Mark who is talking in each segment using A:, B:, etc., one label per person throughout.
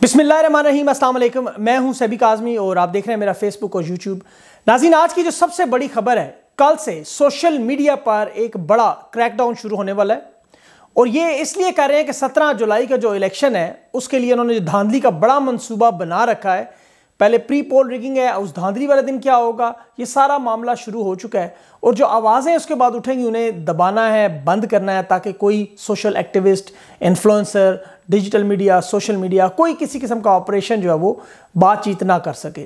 A: बिसमीम अल्लाम मैं हूं सैबिक आज़मी और आप देख रहे हैं मेरा फेसबुक और यूट्यूब नाजीन आज की जो सबसे बड़ी खबर है कल से सोशल मीडिया पर एक बड़ा क्रैकडाउन शुरू होने वाला है और ये इसलिए कह रहे हैं कि 17 जुलाई का जो इलेक्शन है उसके लिए उन्होंने जो धांधली का बड़ा मनसूबा बना रखा है पहले प्री पोल रिगिंग है उस धांधली वाले दिन क्या होगा ये सारा मामला शुरू हो चुका है और जो आवाज़ें उसके बाद उठेंगी उन्हें दबाना है बंद करना है ताकि कोई social activist influencer digital media social media कोई किसी किस्म का ऑपरेशन जो है वो बातचीत ना कर सके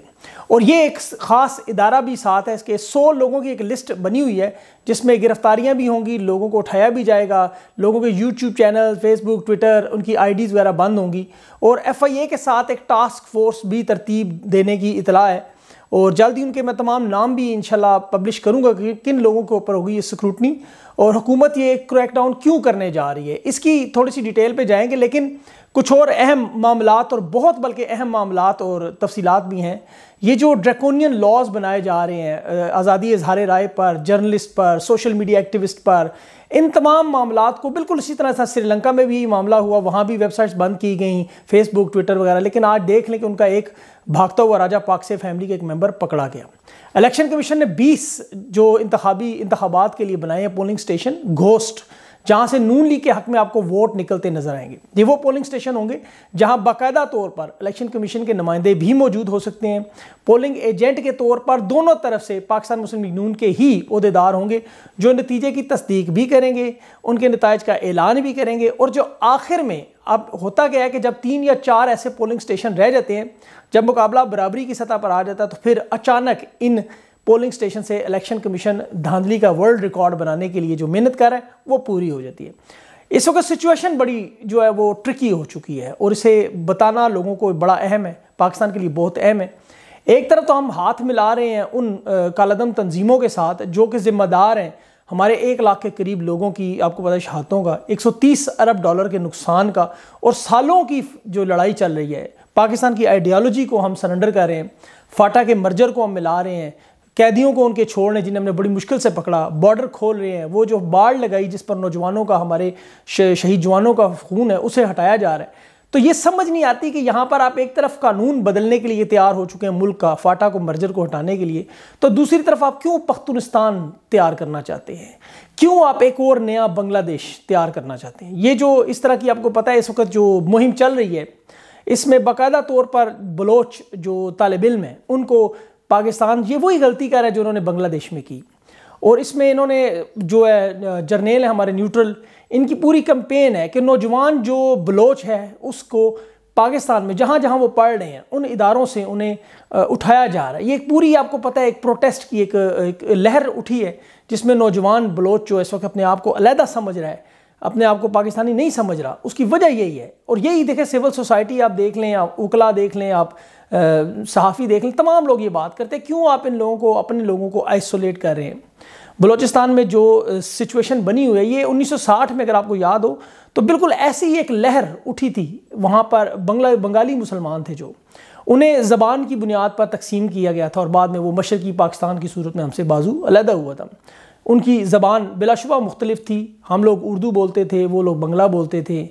A: और ये एक ख़ास इदारा भी साथ है इसके सौ लोगों की एक लिस्ट बनी हुई है जिसमें गिरफ्तारियां भी होंगी लोगों को उठाया भी जाएगा लोगों के यूट्यूब चैनल फेसबुक ट्विटर उनकी आई वगैरह बंद होंगी और एफ के साथ एक टास्क फोर्स भी तरतीब देने की इतला है और जल्द ही उनके मैं तमाम नाम भी इन पब्लिश करूँगा कि किन लोगों के ऊपर होगी ये स्क्रूटनी और हुकूमत ये क्रैकडाउन क्यों करने जा रही है इसकी थोड़ी सी डिटेल पर जाएँगे लेकिन कुछ और अहम मामला और बहुत बल्कि अहम मामला और तफसीत भी हैं ये जो ड्रैकोनियन लॉज बनाए जा रहे हैं आज़ादी इजहार राय पर जर्नलिस्ट पर सोशल मीडिया एक्टिविस्ट पर इन तमाम मामला को बिल्कुल इसी तरह से श्रीलंका में भी मामला हुआ वहाँ भी वेबसाइट्स बंद की गई फेसबुक ट्विटर वगैरह लेकिन आज देख लें कि उनका एक भागता हुआ राजा पाक से फैमिली का एक मेम्बर पकड़ा गया इलेक्शन कमीशन ने 20 जो इंतबी इंतबात के लिए बनाए हैं पोलिंग स्टेशन घोस्ट जहां से नून लीग के हक में आपको वोट निकलते नजर आएंगे ये वो पोलिंग स्टेशन होंगे जहां बाकायदा तौर पर इलेक्शन कमीशन के नुमाइंदे भी मौजूद हो सकते हैं पोलिंग एजेंट के तौर पर दोनों तरफ से पाकिस्तान मुस्लिम लीग नून के ही अहदेदार होंगे जो नतीजे की तस्दीक भी करेंगे उनके नतज का ऐलान भी करेंगे और जो आखिर में अब होता गया है कि जब तीन या चार ऐसे पोलिंग स्टेशन रह जाते हैं जब मुकाबला बराबरी की सतह पर आ जाता है तो फिर अचानक इन पोलिंग स्टेशन से इलेक्शन कमीशन धांधली का वर्ल्ड रिकॉर्ड बनाने के लिए जो मेहनत कर रहा है वो पूरी हो जाती है इस वक्त सिचुएशन बड़ी जो है वो ट्रिकी हो चुकी है और इसे बताना लोगों को बड़ा अहम है पाकिस्तान के लिए बहुत अहम है एक तरफ तो हम हाथ मिला रहे हैं उन कालदम तंजीमों के साथ जो कि ज़िम्मेदार हैं हमारे एक लाख के करीब लोगों की आपको पता है शहादतों का 130 अरब डॉलर के नुकसान का और सालों की जो लड़ाई चल रही है पाकिस्तान की आइडियालॉजी को हम सरेंडर कर रहे हैं फाटा के मर्जर को हम मिला रहे हैं कैदियों को उनके छोड़ने जिन्हें हमने बड़ी मुश्किल से पकड़ा बॉर्डर खोल रहे हैं वो जो बाढ़ लगाई जिस पर नौजवानों का हमारे शहीद जवानों का खून है उसे हटाया जा रहा है तो ये समझ नहीं आती कि यहाँ पर आप एक तरफ कानून बदलने के लिए तैयार हो चुके हैं मुल्क का फाटा को मर्जर को हटाने के लिए तो दूसरी तरफ आप क्यों पख्तुनिस्तान तैयार करना चाहते हैं क्यों आप एक और नया बांग्लादेश तैयार करना चाहते हैं ये जो इस तरह की आपको पता है इस वक्त जो मुहिम चल रही है इसमें बाकायदा तौर पर बलोच जो तालब इम है उनको पाकिस्तान ये वही गलती कर रहा है जो उन्होंने बांग्लादेश में की और इसमें इन्होंने जो है जर्नेल है हमारे न्यूट्रल इनकी पूरी कंपेन है कि नौजवान जो बलोच है उसको पाकिस्तान में जहाँ जहाँ वो पढ़ रहे हैं उन इदारों से उन्हें उठाया जा रहा है ये एक पूरी आपको पता है एक प्रोटेस्ट की एक, एक लहर उठी है जिसमें नौजवान बलोच जो इस वक्त अपने आप को अलहदा समझ रहा है अपने आप को पाकिस्तानी नहीं समझ रहा उसकी वजह यही है और यही देखें सिविल सोसाइटी आप देख लें आप उकला देख लें आप सहाफ़ी देख लें तमाम लोग ये बात करते हैं क्यों आप इन लोगों को अपने लोगों को आइसोलेट कर रहे हैं बलूचिस्तान में जो सिचुएशन बनी हुई है ये 1960 में अगर आपको याद हो तो बिल्कुल ऐसी ही एक लहर उठी थी वहाँ पर बंगला बंगाली मुसलमान थे जो उन्हें ज़बान की बुनियाद पर तकसीम किया गया था और बाद में वो मशरकी पाकिस्तान की सूरत में हमसे बाजू अलहदा हुआ था उनकी ज़बान बिलाशुबा मुख्तलिफ थी हम लोग उर्दू बोलते थे वो लोग बंगला बोलते थे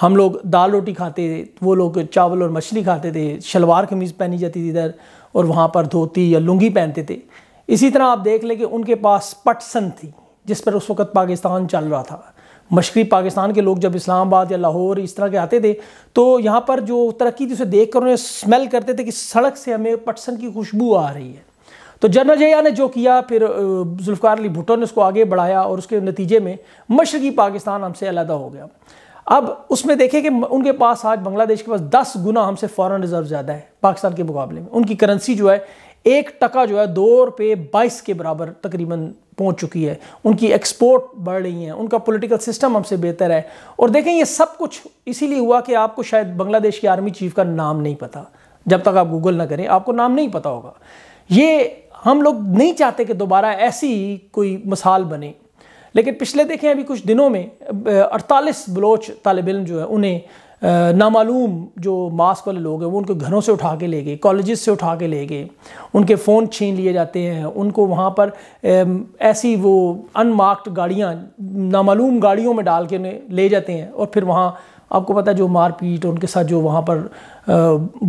A: हम लोग दाल रोटी खाते थे वो लोग चावल और मछली खाते थे शलवार कमीज़ पहनी जाती थी इधर और वहाँ पर धोती या लुंगी पहनते थे इसी तरह आप देख लें कि उनके पास पटसन थी जिस पर उस वक़्त पाकिस्तान चल रहा था मशरक़ी पाकिस्तान के लोग जब इस्लामाबाद या लाहौर इस तरह के आते थे तो यहाँ पर जो तरक्की थी उसे देख कर उन्हें स्मेल करते थे कि सड़क से हमें पटसन की खुशबू आ रही है तो जनरल जया ने जो किया फिर जुल्फकार अली भुट्टो ने उसको आगे बढ़ाया और उसके नतीजे में मशरकी पाकिस्तान हमसे अलहदा हो गया अब उसमें देखें कि उनके पास आज बांग्लादेश के पास दस गुना हमसे फ़ॉरन रिज़र्व ज़्यादा है पाकिस्तान के मुकाबले में उनकी करेंसी जो है एक टका जो है दो रुपये बाईस के बराबर तकरीबन पहुंच चुकी है उनकी एक्सपोर्ट बढ़ रही है उनका पॉलिटिकल सिस्टम हमसे बेहतर है और देखें ये सब कुछ इसीलिए हुआ कि आपको शायद बांग्लादेश की आर्मी चीफ का नाम नहीं पता जब तक आप गूगल ना करें आपको नाम नहीं पता होगा ये हम लोग नहीं चाहते कि दोबारा ऐसी कोई मिसाल बने लेकिन पिछले देखें अभी कुछ दिनों में अड़तालीस बलोच तालब इम जो है उन्हें नामालूम जो मास्क वाले लोग हैं वो उनके घरों से उठा के ले गए कॉलेज़ से उठा के ले गए उनके फ़ोन छीन लिए जाते हैं उनको वहाँ पर ऐसी वो अनमार्क्ड गाड़ियाँ नामालूम गाड़ियों में डाल के उन्हें ले जाते हैं और फिर वहाँ आपको पता है जो मारपीट उनके साथ जो वहाँ पर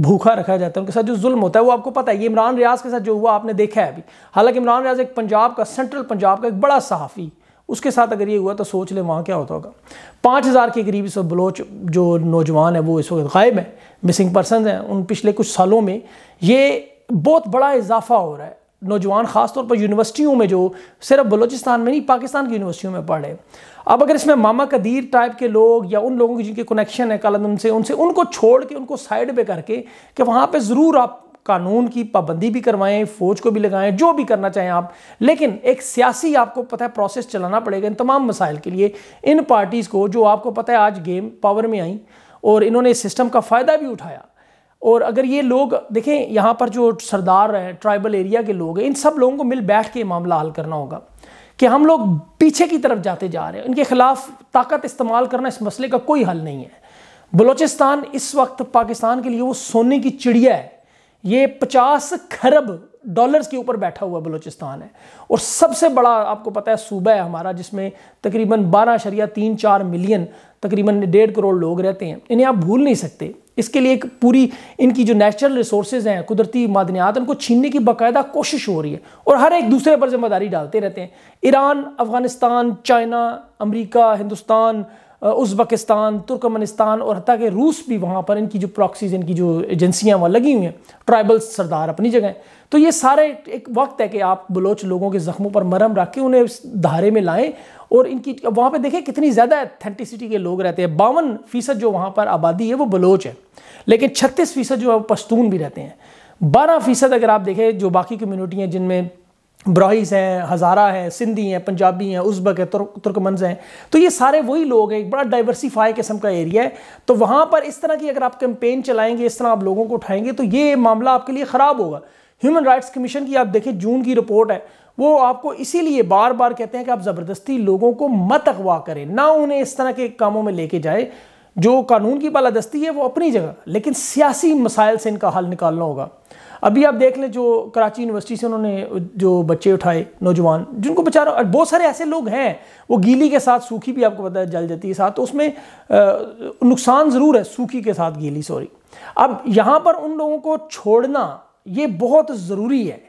A: भूखा रखा जाता है उनके साथ जो जुल्म होता है वो आपको पता है ये इमरान रियाज के साथ जो हुआ आपने देखा है अभी हालांकि इमरान रियाज एक पंजाब का सेंट्रल पंजाब का एक बड़ा सहाफ़ी उसके साथ अगर ये हुआ तो सोच लें वहाँ क्या होता होगा पाँच हज़ार के करीब इस बलोच जो नौजवान है वो इस वक्त गायब हैं मिसिंग पर्सन हैं उन पिछले कुछ सालों में ये बहुत बड़ा इजाफा हो रहा है नौजवान ख़ासतौर पर यूनिवर्सिटियों में जो सिर्फ बलोचिस्तान में नहीं पाकिस्तान की यूनिवर्सिटियों में पढ़े अब अगर इसमें मामा कदीर टाइप के लोग या उन लोगों की जिनके कनेक्शन है कलम से उनसे उनको छोड़ के उनको साइड पे करके कि वहाँ पे ज़रूर आप कानून की पाबंदी भी करवाएं फौज को भी लगाएं जो भी करना चाहें आप लेकिन एक सियासी आपको पता है प्रोसेस चलाना पड़ेगा इन तमाम मसाइल के लिए इन पार्टीज़ को जो आपको पता है आज गेम पावर में आई और इन्होंने इस सिस्टम का फ़ायदा भी उठाया और अगर ये लोग देखें यहाँ पर जो सरदार हैं ट्राइबल एरिया के लोग हैं इन सब लोगों को मिल बैठ के मामला हल करना होगा कि हम लोग पीछे की तरफ जाते जा रहे हैं इनके खिलाफ ताकत इस्तेमाल करना इस मसले का कोई हल नहीं है बलूचिस्तान इस वक्त पाकिस्तान के लिए वो सोने की चिड़िया है ये पचास खरब डॉलर्स के ऊपर बैठा हुआ बलूचिस्तान है और सबसे बड़ा आपको पता है सूबा है हमारा जिसमें तकरीबन बारह शरिया तीन चार मिलियन तकरीबन डेढ़ करोड़ लोग रहते हैं इन्हें आप भूल नहीं सकते इसके लिए एक पूरी इनकी जो नेचुरल रिसोर्सेज हैं कुदरती मादनियात उनको छीनने की बाकायदा कोशिश हो रही है और हर एक दूसरे पर जिम्मेदारी डालते रहते हैं ईरान अफ़गानिस्तान चाइना अमरीका हिंदुस्तान उज़्बकिस्तान तुर्कमनिस्तान और हती कि रूस भी वहाँ पर इनकी जो प्रॉक्सीज इनकी जो एजेंसियाँ वहाँ लगी हुई हैं ट्राइबल सरदार अपनी जगह तो ये सारे एक वक्त है कि आप बलोच लोगों के ज़ख्मों पर मरम रख के उन्हें इस धारे में लाएँ और इनकी वहाँ पर देखें कितनी ज़्यादा एथेंटिसिटी के लोग रहते हैं बावन फ़ीसद जो वहाँ पर आबादी है वो बलोच है लेकिन छत्तीस फ़ीसद जो है पश्तून भी रहते हैं बारह फ़ीसद अगर आप देखें जो बाकी कम्यूनिटी हैं जिनमें ब्राहिस हैं हज़ारा हैं सिंधी हैं पंजाबी हैं उज़्बक हैं तुर्कमंज हैं तो ये सारे वही लोग हैं एक बड़ा डाइवर्सीफाई किस्म का एरिया है तो वहाँ पर इस तरह की अगर आप कैंपेन चलाएंगे इस तरह आप लोगों को उठाएंगे तो ये मामला आपके लिए ख़राब होगा ह्यूमन राइट्स कमीशन की आप देखें जून की रिपोर्ट है वो आपको इसीलिए बार बार कहते हैं कि आप ज़बरदस्ती लोगों को मत अगवा करें ना उन्हें इस तरह के कामों में लेके जाए जो कानून की बालादस्ती है वो अपनी जगह लेकिन सियासी मसाइल से इनका हल निकालना होगा अभी आप देख लें जो कराची यूनिवर्सिटी से उन्होंने जो बच्चे उठाए नौजवान जिनको बेचारा बहुत सारे ऐसे लोग हैं वो गीली के साथ सूखी भी आपको पता है जल जाती है साथ तो उसमें नुकसान ज़रूर है सूखी के साथ गीली सॉरी अब यहाँ पर उन लोगों को छोड़ना ये बहुत ज़रूरी है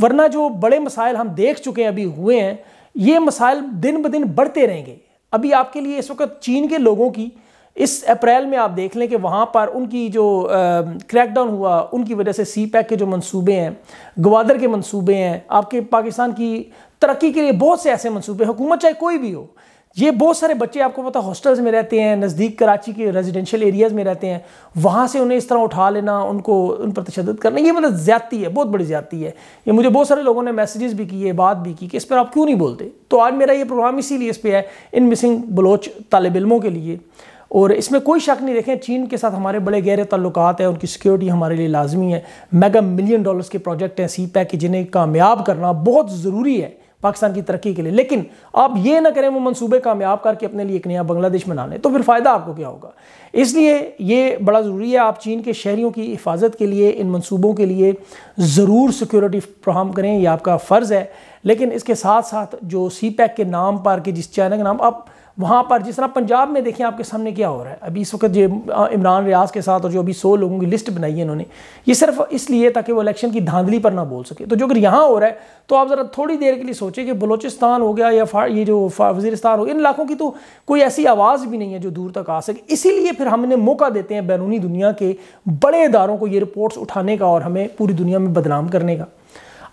A: वरना जो बड़े मसाइल हम देख चुके हैं अभी हुए हैं ये मसाइल दिन ब दिन बढ़ते रहेंगे अभी आपके लिए इस वक्त चीन के लोगों की इस अप्रैल में आप देख लें कि वहाँ पर उनकी जो क्रैकडाउन हुआ उनकी वजह से सी पैक के जो मंसूबे हैं गवादर के मंसूबे हैं आपके पाकिस्तान की तरक्की के लिए बहुत से ऐसे मंसूबे हुकूमत चाहे कोई भी हो ये बहुत सारे बच्चे आपको पता हॉस्टल्स में रहते हैं नज़दीक कराची के रेजिडेंशियल एरियाज़ में रहते हैं वहाँ से उन्हें इस तरह उठा लेना उनको उन पर तशद करना ये मतलब ज्यादती है बहुत बड़ी ज्यादती है ये मुझे बहुत सारे लोगों ने मैसेजेस भी किए बात भी की कि इस पर आप क्यों नहीं बोलते तो आज मेरा ये प्रोग्राम इसीलिए इस पर है इन मिसिंग बलोच तालब इलमों के लिए और इसमें कोई शक नहीं देखें चीन के साथ हमारे बड़े गहरे तल्लुक हैं उनकी सिक्योरिटी हमारे लिए लाजमी है मेगा मिलियन डॉलर्स के प्रोजेक्ट हैं सी पैक जिन्हें कामयाब करना बहुत ज़रूरी है पाकिस्तान की तरक्की के लिए लेकिन आप ये ना करें वो मंसूबे कामयाब करके अपने लिए एक नया बांग्लादेश बना लें तो फिर फ़ायदा आपको क्या होगा इसलिए ये बड़ा ज़रूरी है आप चीन के शहरीों की हिफाजत के लिए इन मंसूबों के लिए ज़रूर सिक्योरिटी फ्राहम करें यह आपका फ़र्ज़ है लेकिन इसके साथ साथ जो सी पैक के नाम पर के जिस चाइना के नाम आप वहाँ पर जिस तरह पंजाब में देखें आपके सामने क्या हो रहा है अभी इस वक्त जो इमरान रियाज के साथ और जो अभी सौ लोगों की लिस्ट बनाई है इन्होंने ये सिर्फ इसलिए ताकि वो इलेक्शन की धांधली पर ना बोल सके तो जो अगर यहाँ हो रहा है तो आप ज़रा थोड़ी देर के लिए सोचें कि बलोचिस्तान हो गया या ये जो वजीरस्तान हो गया इन इलाकों की तो कोई ऐसी आवाज़ भी नहीं है जो दूर तक आ सके इसीलिए फिर हमने मौका देते हैं बैरूनी दुनिया के बड़े इदारों को ये रिपोर्ट्स उठाने का और हमें पूरी दुनिया में बदनाम करने का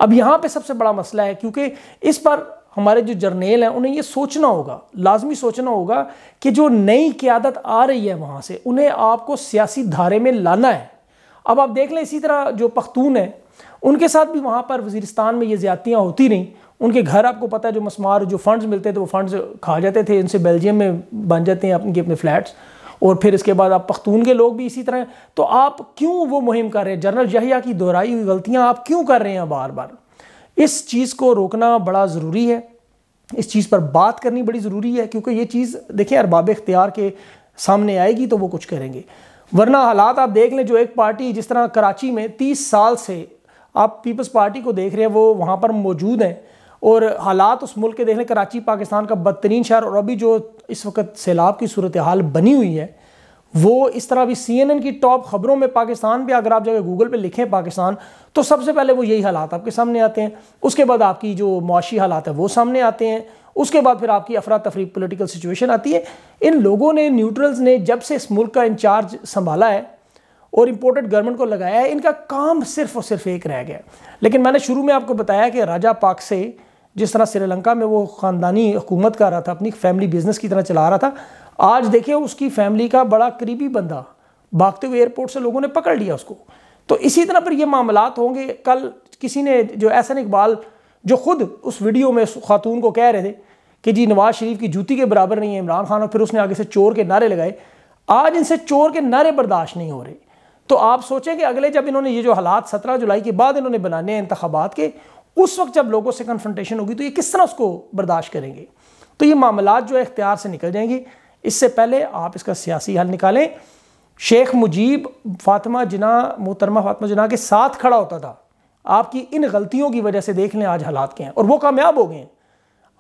A: अब यहाँ पर सबसे बड़ा मसला है क्योंकि इस पर हमारे जो जर्नेल हैं उन्हें ये सोचना होगा लाजमी सोचना होगा कि जो नई क्यादत आ रही है वहाँ से उन्हें आपको सियासी धारे में लाना है अब आप देख लें इसी तरह जो पख्तून है उनके साथ भी वहाँ पर वजीरस्तान में ये ज्यादतियाँ होती रहीं उनके घर आपको पता है जो मसमार जो फंड्स मिलते थे वो फंड्स खा जाते थे इनसे बेल्जियम में बन जाते हैं अपने अपने फ्लैट्स और फिर इसके बाद आप पख्तून के लोग भी इसी तरह तो आप क्यों वो मुहिम कर रहे हैं जनरल जहिया की दोहराई हुई गलतियाँ आप क्यों कर रहे हैं बार बार इस चीज़ को रोकना बड़ा ज़रूरी है इस चीज़ पर बात करनी बड़ी ज़रूरी है क्योंकि ये चीज़ देखें अरबाब इख्तियार के सामने आएगी तो वो कुछ करेंगे वरना हालात आप देख लें जो एक पार्टी जिस तरह कराची में तीस साल से आप पीपल्स पार्टी को देख रहे हैं वो वहाँ पर मौजूद हैं और हालात उस मुल्क के देख लें कराची पाकिस्तान का बदतरीन शहर और अभी जो इस वक्त सैलाब की सूरत हाल बनी हुई है वो इस तरह अभी एन की टॉप खबरों में पाकिस्तान पर अगर आप जगह गूगल पे लिखें पाकिस्तान तो सबसे पहले वो यही हालात आपके सामने आते हैं उसके बाद आपकी जो मुआशी हालात है वो सामने आते हैं उसके बाद फिर आपकी अफरा तफरी पोलिटिकल सिचुएशन आती है इन लोगों ने न्यूट्रल्स ने जब से इस मुल्क का इंचार्ज संभाला है और इम्पोर्टेड गवर्नमेंट को लगाया है इनका काम सिर्फ और सिर्फ एक रह गया लेकिन मैंने शुरू में आपको बताया कि राजा पाक से जिस तरह श्रीलंका में वो ख़ानदानी हुकूमत कर रहा था अपनी फैमिली बिजनेस की तरह चला रहा था आज देखिए उसकी फैमिली का बड़ा करीबी बंदा भागते हुए एयरपोर्ट से लोगों ने पकड़ लिया उसको तो इसी तरह पर ये मामला होंगे कल किसी ने जो एहसन इकबाल जो खुद उस वीडियो में खातून को कह रहे थे कि जी नवाज शरीफ की जूती के बराबर नहीं है इमरान खान और फिर उसने आगे से चोर के नारे लगाए आज इनसे चोर के नारे बर्दाश्त नहीं हो रहे तो आप सोचें कि अगले जब इन्होंने ये जो हालात सत्रह जुलाई के बाद इन्होंने बनाने हैं इंतबात के उस वक्त जब लोगों से कन्फ्रंटेशन होगी तो ये किस तरह उसको बर्दाश्त करेंगे तो ये मामला जो है इख्तियार से निकल जाएंगे इससे पहले आप इसका सियासी हल निकालें शेख मुजीब फातिमा जिना मोहतरमा फातिमा जिना के साथ खड़ा होता था आपकी इन गलतियों की वजह से देख लें आज हालात के हैं और वो कामयाब हो गए हैं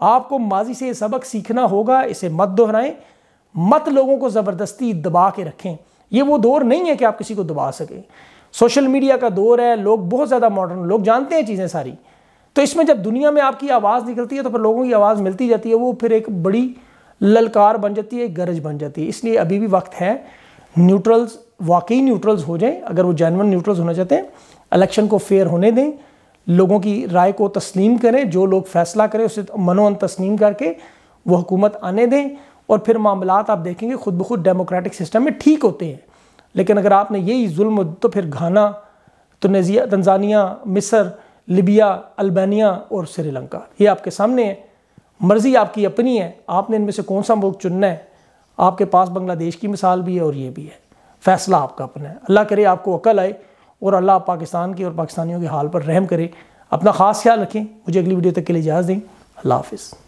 A: आपको माजी से ये सबक सीखना होगा इसे मत दोहराएं मत लोगों को ज़बरदस्ती दबा के रखें ये वो दौर नहीं है कि आप किसी को दबा सकें सोशल मीडिया का दौर है लोग बहुत ज़्यादा मॉडर्न लोग जानते हैं चीज़ें सारी तो इसमें जब दुनिया में आपकी आवाज़ निकलती है तो फिर लोगों की आवाज़ मिलती जाती है वो फिर एक बड़ी ललकार बन जाती है गरज बन जाती है इसलिए अभी भी वक्त है न्यूट्रल्स वाकई न्यूट्रल्स हो जाएं अगर वो जैनवन न्यूट्रल्स होना चाहते हैं इलेक्शन को फेयर होने दें लोगों की राय को तस्लीम करें जो लोग फैसला करें उसे मनोअन तस्लीम करके वो हुकूमत आने दें और फिर मामला आप देखेंगे खुद ब खुद डेमोक्रेटिक सिस्टम में ठीक होते हैं लेकिन अगर आपने यही जुल्म तो फिर घाना तनजिया तंजानिया मिसर लिबिया अल्बानिया और श्रीलंका ये आपके सामने है मर्ज़ी आपकी अपनी है आपने इनमें से कौन सा मुल्क चुनना है आपके पास बांग्लादेश की मिसाल भी है और ये भी है फ़ैसला आपका अपना है अल्लाह करे आपको अकल आए और अल्लाह पाकिस्तान की और पाकिस्तानियों के हाल पर रहम करे अपना ख़ास ख्याल रखें मुझे अगली वीडियो तक के लिए इजाज़ दें अल्लाह हाफिज़